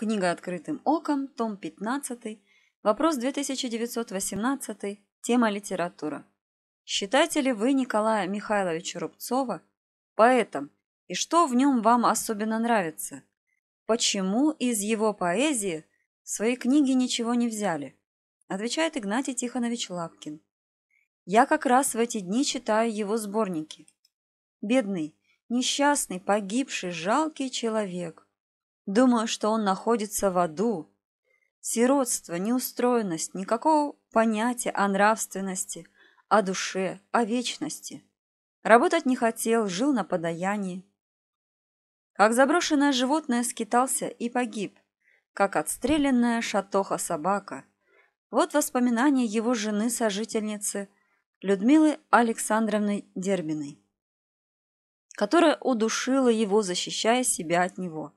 Книга «Открытым оком», том 15, вопрос 2918, тема «Литература». Считаете ли вы Николая Михайловича Рубцова поэтом, и что в нем вам особенно нравится? Почему из его поэзии в свои книги ничего не взяли? Отвечает Игнатий Тихонович Лапкин. Я как раз в эти дни читаю его сборники. Бедный, несчастный, погибший, жалкий человек – Думаю, что он находится в аду. Сиротство, неустроенность, никакого понятия о нравственности, о душе, о вечности. Работать не хотел, жил на подаянии. Как заброшенное животное скитался и погиб, как отстрелянная шатоха-собака. Вот воспоминания его жены-сожительницы Людмилы Александровны Дербиной, которая удушила его, защищая себя от него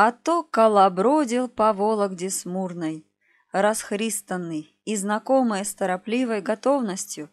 а то колобродил по Вологде смурной, расхристанный и знакомые с торопливой готовностью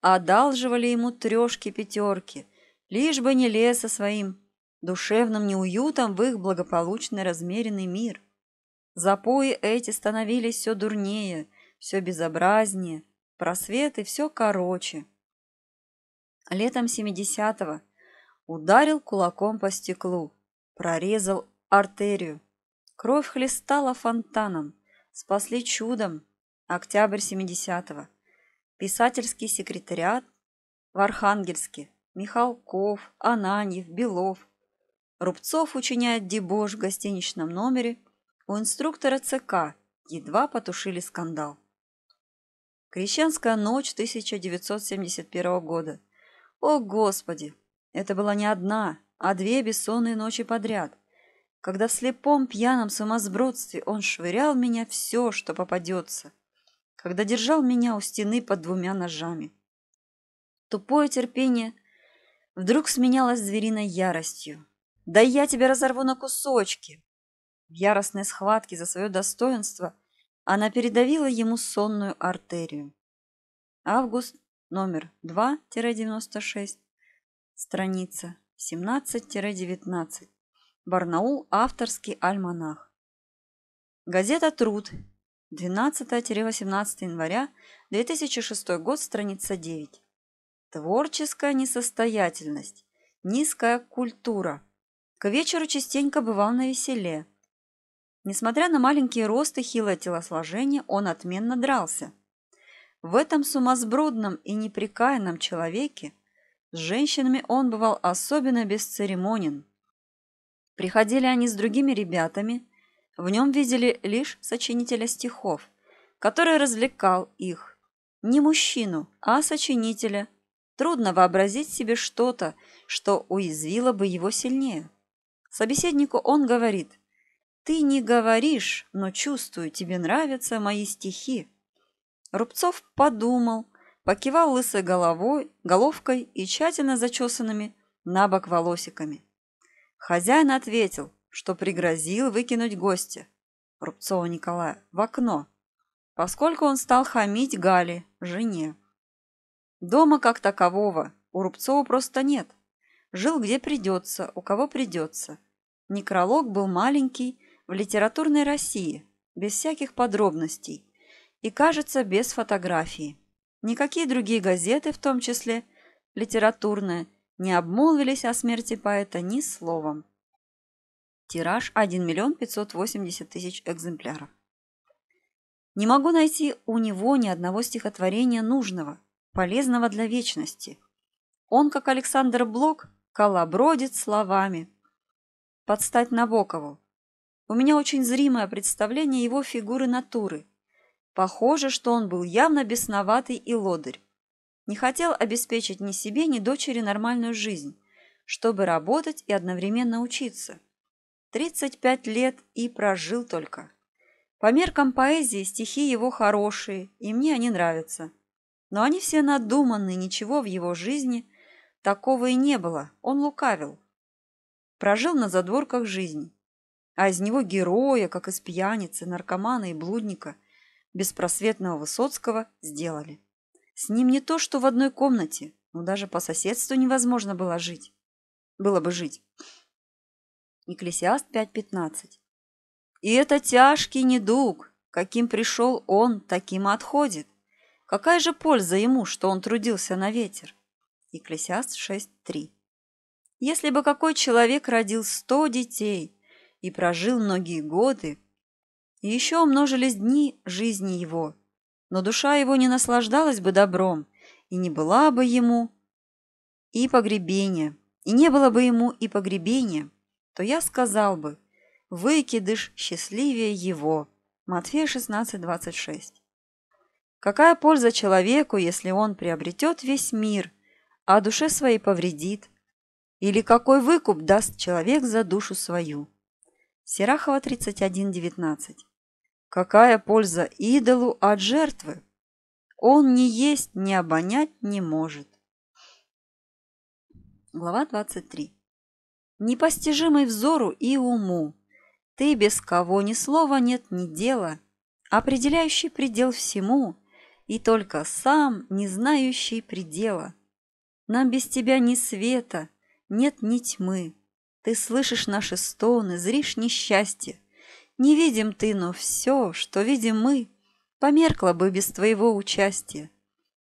одалживали ему трешки-пятерки, лишь бы не лез со своим душевным неуютом в их благополучный размеренный мир. Запои эти становились все дурнее, все безобразнее, просветы все короче. Летом 70-го ударил кулаком по стеклу, прорезал артерию. Кровь хлестала фонтаном. Спасли чудом. Октябрь 70-го. Писательский секретариат в Архангельске. Михалков, Ананьев, Белов. Рубцов учиняет дебош в гостиничном номере. У инструктора ЦК едва потушили скандал. Крещенская ночь 1971 года. О, Господи! Это была не одна, а две бессонные ночи подряд – когда в слепом пьяном сумасбродстве он швырял меня все, что попадется, когда держал меня у стены под двумя ножами. Тупое терпение вдруг сменялось звериной яростью. «Да я тебя разорву на кусочки!» В яростной схватке за свое достоинство она передавила ему сонную артерию. Август, номер 2-96, страница 17-19. Барнаул. Авторский альманах. Газета «Труд». 12-18 января 2006 год, страница 9. Творческая несостоятельность, низкая культура. К вечеру частенько бывал на веселе. Несмотря на маленький рост и хилое телосложение, он отменно дрался. В этом сумасбродном и неприкаянном человеке с женщинами он бывал особенно бесцеремонен. Приходили они с другими ребятами, в нем видели лишь сочинителя стихов, который развлекал их. Не мужчину, а сочинителя. Трудно вообразить себе что-то, что уязвило бы его сильнее. Собеседнику он говорит, «Ты не говоришь, но чувствую, тебе нравятся мои стихи». Рубцов подумал, покивал лысой головой, головкой и тщательно зачесанными на бок волосиками – Хозяин ответил, что пригрозил выкинуть гостя, Рубцова Николая, в окно, поскольку он стал хамить Гале, жене. Дома как такового у Рубцова просто нет. Жил где придется, у кого придется. Некролог был маленький в литературной России, без всяких подробностей и, кажется, без фотографии. Никакие другие газеты, в том числе литературная, не обмолвились о смерти поэта ни словом. Тираж 1 миллион 580 тысяч экземпляров. Не могу найти у него ни одного стихотворения нужного, полезного для вечности. Он, как Александр Блок, колобродит словами. Подстать Набокову. У меня очень зримое представление его фигуры натуры. Похоже, что он был явно бесноватый и лодырь не хотел обеспечить ни себе, ни дочери нормальную жизнь, чтобы работать и одновременно учиться. 35 лет и прожил только. По меркам поэзии стихи его хорошие, и мне они нравятся. Но они все надуманы, ничего в его жизни такого и не было, он лукавил. Прожил на задворках жизни, а из него героя, как из пьяницы, наркомана и блудника, беспросветного Высоцкого, сделали. С ним не то, что в одной комнате, но даже по соседству невозможно было жить. Было бы жить. Екклесиаст 5.15. И это тяжкий недуг. Каким пришел он, таким и отходит. Какая же польза ему, что он трудился на ветер? Екклесиаст 6.3. Если бы какой человек родил сто детей и прожил многие годы, и еще умножились дни жизни его, но душа его не наслаждалась бы добром, и не была бы ему и погребения, и не было бы ему и погребения, то я сказал бы, выкидыш счастливее его. Матфея 16:26. Какая польза человеку, если он приобретет весь мир, а душе своей повредит? Или какой выкуп даст человек за душу свою? Серахова 31:19. Какая польза идолу от жертвы? Он ни есть, ни обонять не может. Глава 23. Непостижимый взору и уму, ты без кого ни слова нет, ни дела, определяющий предел всему, и только сам, не знающий предела. Нам без тебя ни света, нет ни тьмы, ты слышишь наши стоны, зришь несчастье, не видим ты, но все, что видим мы, померкло бы без твоего участия.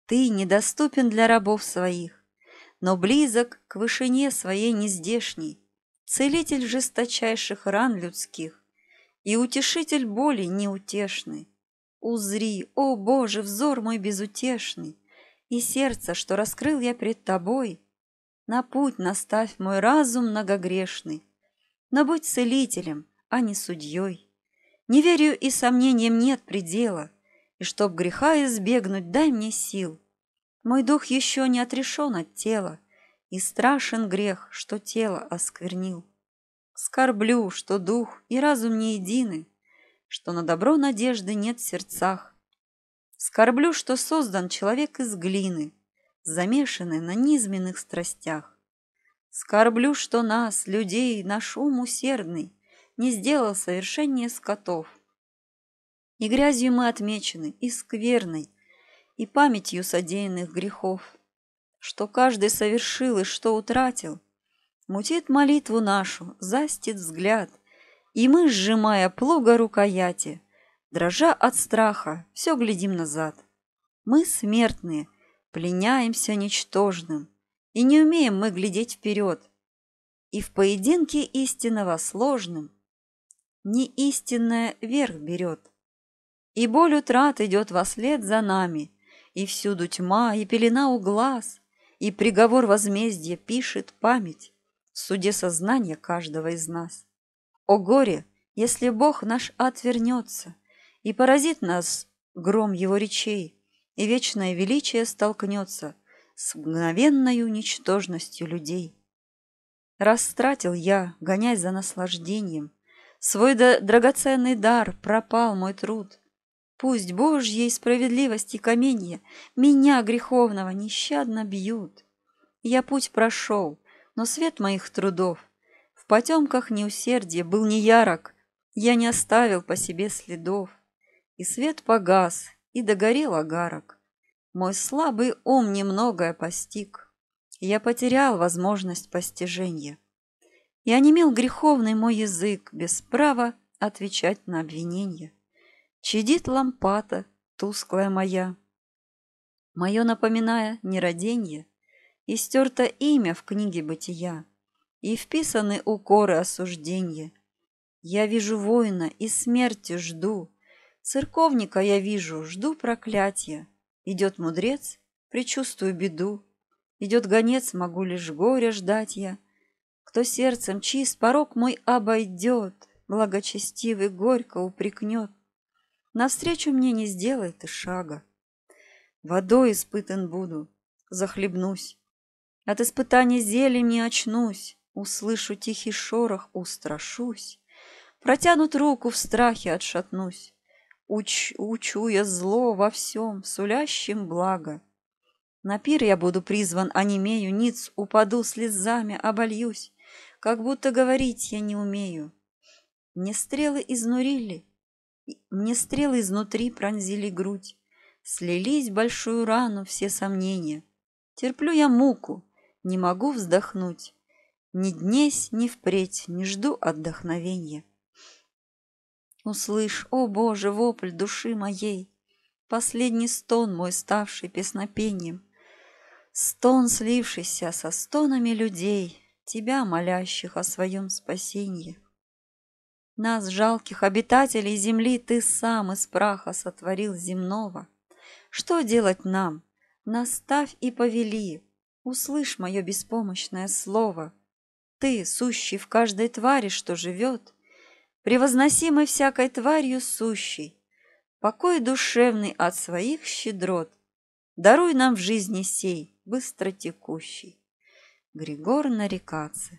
Ты недоступен для рабов своих, но близок к вышине своей нездешней, целитель жесточайших ран людских и утешитель боли неутешный. Узри, о Боже, взор мой безутешный, и сердце, что раскрыл я пред тобой, на путь наставь мой разум многогрешный, но будь целителем, а не судьей. Неверию и сомнениям нет предела, и чтоб греха избегнуть, дай мне сил. Мой дух еще не отрешен от тела, и страшен грех, что тело осквернил. Скорблю, что дух и разум не едины, что на добро надежды нет в сердцах. Скорблю, что создан человек из глины, замешанный на низменных страстях. Скорблю, что нас, людей, наш ум усердный, не сделал совершение скотов. И грязью мы отмечены, и скверной, и памятью содеянных грехов, что каждый совершил и что утратил, мутит молитву нашу, застит взгляд, и мы, сжимая плуга рукояти, дрожа от страха, все глядим назад. Мы смертные, пленяемся ничтожным, и не умеем мы глядеть вперед. И в поединке истинного сложным не истинное верх берет. И боль утрат идет во след за нами, и всюду тьма, и пелена у глаз, и приговор возмездия пишет память в суде сознания каждого из нас. О горе, если Бог наш отвернется, и поразит нас гром его речей, и вечное величие столкнется с мгновенной ничтожностью людей. Растратил я, гонясь за наслаждением, свой да драгоценный дар пропал мой труд. Пусть Божьей справедливости каменья меня, греховного, нещадно бьют. Я путь прошел, но свет моих трудов в потемках неусердия был не ярок, я не оставил по себе следов. И свет погас, и догорел огарок. Мой слабый ум немногое постиг. Я потерял возможность постижения и онемел греховный мой язык без права отвечать на обвинения. чидит лампата, тусклая моя. Мое напоминая нераденье, и стерто имя в книге бытия, и вписаны укоры осуждения. Я вижу воина и смерти жду, церковника я вижу, жду проклятия. Идет мудрец, причувствую беду, идет гонец, могу лишь горе ждать я, кто сердцем чист, порог мой обойдет, благочестивый горько упрекнет. Навстречу мне не сделает и шага. Водой испытан буду, захлебнусь. От испытаний зелень не очнусь, услышу тихий шорох, устрашусь. Протянут руку в страхе отшатнусь. Уч, учу я зло во всем, сулящим благо. На пир я буду призван, а немею ниц, упаду слезами, обольюсь как будто говорить я не умею. Мне стрелы изнурили, мне стрелы изнутри пронзили грудь, слились в большую рану все сомнения. Терплю я муку, не могу вздохнуть, ни днесь, ни впредь не жду отдохновения. Услышь, о Боже, вопль души моей, последний стон мой, ставший песнопением, стон, слившийся со стонами людей, тебя, молящих о своем спасении. Нас, жалких обитателей земли, ты сам из праха сотворил земного. Что делать нам? Наставь и повели, услышь мое беспомощное слово. Ты, сущий в каждой твари, что живет, превозносимый всякой тварью сущий, покой душевный от своих щедрот, даруй нам в жизни сей, быстротекущий. Григор Нарикаци.